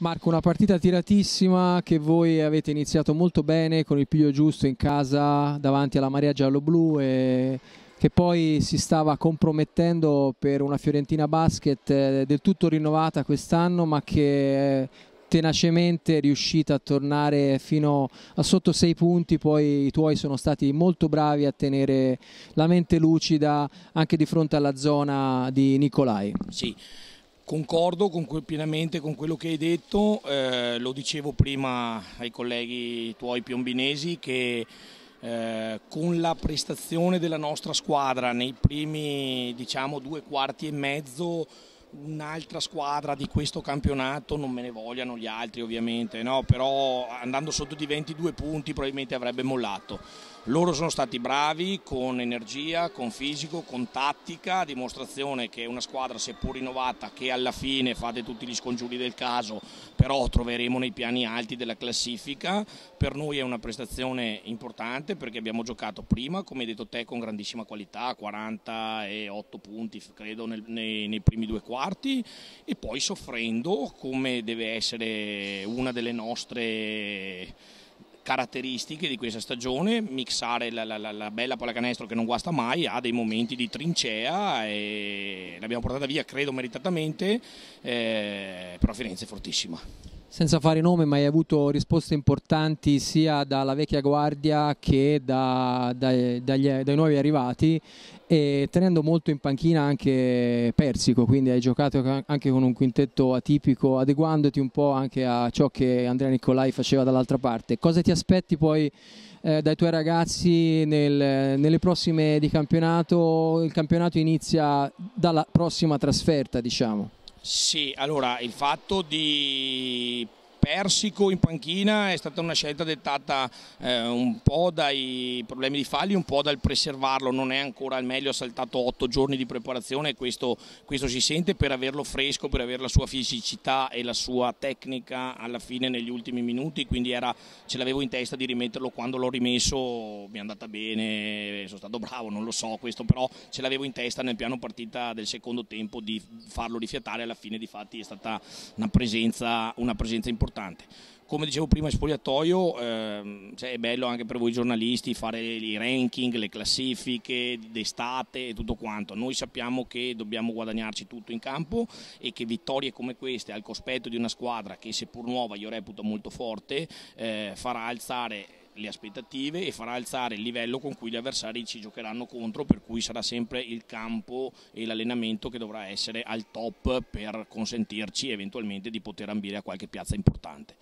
Marco, una partita tiratissima che voi avete iniziato molto bene con il piglio giusto in casa davanti alla Maria Giallo-Blu e che poi si stava compromettendo per una Fiorentina Basket eh, del tutto rinnovata quest'anno ma che eh, tenacemente è riuscita a tornare fino a sotto sei punti, poi i tuoi sono stati molto bravi a tenere la mente lucida anche di fronte alla zona di Nicolai. Sì. Concordo con pienamente con quello che hai detto, eh, lo dicevo prima ai colleghi tuoi piombinesi che eh, con la prestazione della nostra squadra nei primi diciamo, due quarti e mezzo un'altra squadra di questo campionato, non me ne vogliano gli altri ovviamente, no? però andando sotto di 22 punti probabilmente avrebbe mollato. Loro sono stati bravi con energia, con fisico, con tattica, dimostrazione che è una squadra seppur rinnovata che alla fine fate tutti gli scongiuri del caso, però troveremo nei piani alti della classifica. Per noi è una prestazione importante perché abbiamo giocato prima, come hai detto te, con grandissima qualità, 48 punti credo nei, nei primi due quarti quarti e poi soffrendo come deve essere una delle nostre caratteristiche di questa stagione, mixare la, la, la, bella pallacanestro che non guasta mai, ha dei momenti di trincea e l'abbiamo portata via credo meritatamente, eh, però Firenze è fortissima. Senza fare nome, ma hai avuto risposte importanti sia dalla vecchia guardia che da, da, dagli, dai nuovi arrivati e tenendo molto in panchina anche Persico, quindi hai giocato anche con un quintetto atipico, adeguandoti un po' anche a ciò che Andrea Nicolai faceva dall'altra parte. Cosa ti aspetti poi eh, dai tuoi ragazzi nel, nelle prossime di campionato? Il campionato inizia dalla prossima trasferta, diciamo. Sì, allora il fatto di Persico in panchina è stata una scelta dettata eh, un po' dai problemi di falli, un po' dal preservarlo, non è ancora al meglio, ha saltato otto giorni di preparazione e questo, questo si sente per averlo fresco, per avere la sua fisicità e la sua tecnica alla fine negli ultimi minuti, quindi era, ce l'avevo in testa di rimetterlo quando l'ho rimesso, mi è andata bene, sono stato bravo, non lo so questo, però ce l'avevo in testa nel piano partita del secondo tempo di farlo rifiatare, alla fine di fatti è stata una presenza, una presenza importante importante. Come dicevo prima, spogliatoio ehm, cioè è bello anche per voi giornalisti fare i ranking, le classifiche d'estate e tutto quanto. Noi sappiamo che dobbiamo guadagnarci tutto in campo e che vittorie come queste al cospetto di una squadra che seppur nuova io reputo molto forte eh, farà alzare le aspettative e farà alzare il livello con cui gli avversari ci giocheranno contro, per cui sarà sempre il campo e l'allenamento che dovrà essere al top per consentirci eventualmente di poter ambire a qualche piazza importante.